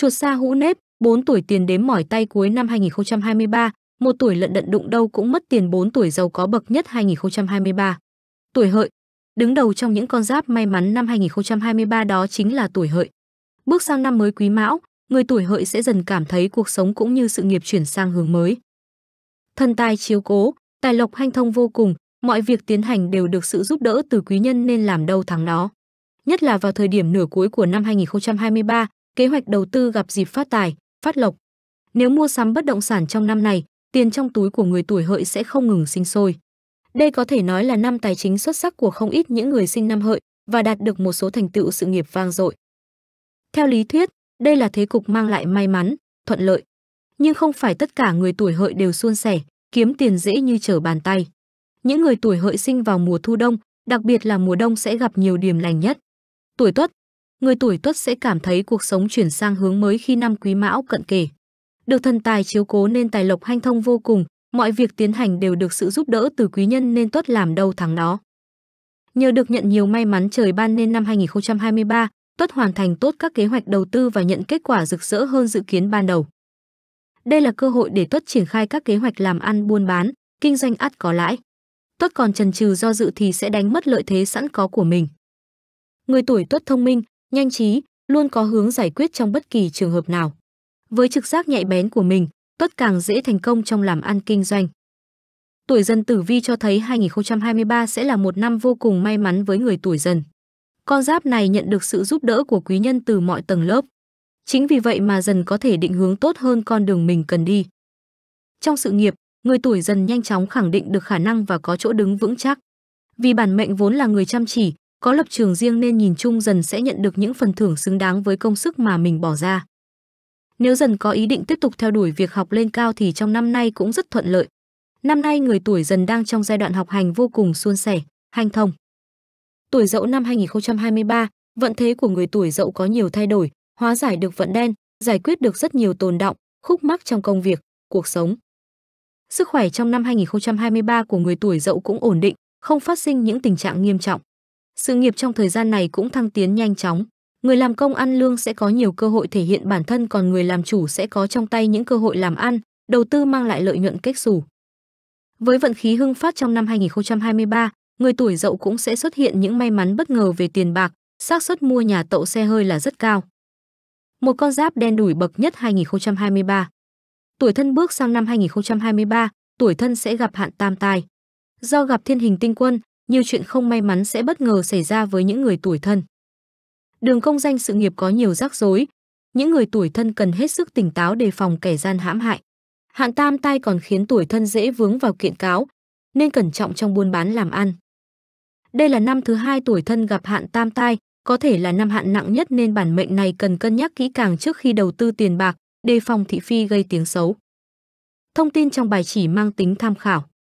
Chuột xa hũ nếp, 4 tuổi tiền đếm mỏi tay cuối năm 2023, một tuổi lận đận đụng đâu cũng mất tiền 4 tuổi giàu có bậc nhất 2023. Tuổi hợi, đứng đầu trong những con giáp may mắn năm 2023 đó chính là tuổi hợi. Bước sang năm mới quý mão, người tuổi hợi sẽ dần cảm thấy cuộc sống cũng như sự nghiệp chuyển sang hướng mới. Thân tài chiếu cố, tài lộc hanh thông vô cùng, mọi việc tiến hành đều được sự giúp đỡ từ quý nhân nên làm đâu thắng nó Nhất là vào thời điểm nửa cuối của năm 2023, kế hoạch đầu tư gặp dịp phát tài, phát lộc. Nếu mua sắm bất động sản trong năm này, tiền trong túi của người tuổi hợi sẽ không ngừng sinh sôi. Đây có thể nói là năm tài chính xuất sắc của không ít những người sinh năm hợi và đạt được một số thành tựu sự nghiệp vang dội. Theo lý thuyết, đây là thế cục mang lại may mắn, thuận lợi. Nhưng không phải tất cả người tuổi hợi đều suôn sẻ, kiếm tiền dễ như trở bàn tay. Những người tuổi hợi sinh vào mùa thu đông, đặc biệt là mùa đông sẽ gặp nhiều điểm lành nhất. Tuổi tuất, người tuổi tuất sẽ cảm thấy cuộc sống chuyển sang hướng mới khi năm quý mão cận kề. Được thần tài chiếu cố nên tài lộc hanh thông vô cùng, mọi việc tiến hành đều được sự giúp đỡ từ quý nhân nên tuất làm đâu thắng đó. Nhờ được nhận nhiều may mắn trời ban nên năm 2023, Tuất hoàn thành tốt các kế hoạch đầu tư và nhận kết quả rực rỡ hơn dự kiến ban đầu. Đây là cơ hội để Tuất triển khai các kế hoạch làm ăn buôn bán, kinh doanh ắt có lãi. Tuất còn trần trừ do dự thì sẽ đánh mất lợi thế sẵn có của mình. Người tuổi Tuất thông minh, nhanh trí, luôn có hướng giải quyết trong bất kỳ trường hợp nào. Với trực giác nhạy bén của mình, Tuất càng dễ thành công trong làm ăn kinh doanh. Tuổi dần tử vi cho thấy 2023 sẽ là một năm vô cùng may mắn với người tuổi dần. Con giáp này nhận được sự giúp đỡ của quý nhân từ mọi tầng lớp. Chính vì vậy mà dần có thể định hướng tốt hơn con đường mình cần đi. Trong sự nghiệp, người tuổi dần nhanh chóng khẳng định được khả năng và có chỗ đứng vững chắc. Vì bản mệnh vốn là người chăm chỉ, có lập trường riêng nên nhìn chung dần sẽ nhận được những phần thưởng xứng đáng với công sức mà mình bỏ ra. Nếu dần có ý định tiếp tục theo đuổi việc học lên cao thì trong năm nay cũng rất thuận lợi. Năm nay người tuổi dần đang trong giai đoạn học hành vô cùng suôn sẻ, hanh thông. Tuổi dậu năm 2023, vận thế của người tuổi dậu có nhiều thay đổi, hóa giải được vận đen, giải quyết được rất nhiều tồn động, khúc mắc trong công việc, cuộc sống. Sức khỏe trong năm 2023 của người tuổi dậu cũng ổn định, không phát sinh những tình trạng nghiêm trọng. Sự nghiệp trong thời gian này cũng thăng tiến nhanh chóng. Người làm công ăn lương sẽ có nhiều cơ hội thể hiện bản thân còn người làm chủ sẽ có trong tay những cơ hội làm ăn, đầu tư mang lại lợi nhuận kết xù. Với vận khí hưng phát trong năm 2023, người tuổi dậu cũng sẽ xuất hiện những may mắn bất ngờ về tiền bạc, xác suất mua nhà tậu xe hơi là rất cao. Một con giáp đen đủi bậc nhất 2023. Tuổi thân bước sang năm 2023, tuổi thân sẽ gặp hạn tam tai. Do gặp thiên hình tinh quân, nhiều chuyện không may mắn sẽ bất ngờ xảy ra với những người tuổi thân. Đường công danh sự nghiệp có nhiều rắc rối, những người tuổi thân cần hết sức tỉnh táo đề phòng kẻ gian hãm hại. Hạn tam tai còn khiến tuổi thân dễ vướng vào kiện cáo, nên cẩn trọng trong buôn bán làm ăn. Đây là năm thứ hai tuổi thân gặp hạn tam tai, có thể là năm hạn nặng nhất nên bản mệnh này cần cân nhắc kỹ càng trước khi đầu tư tiền bạc, đề phòng thị phi gây tiếng xấu. Thông tin trong bài chỉ mang tính tham khảo.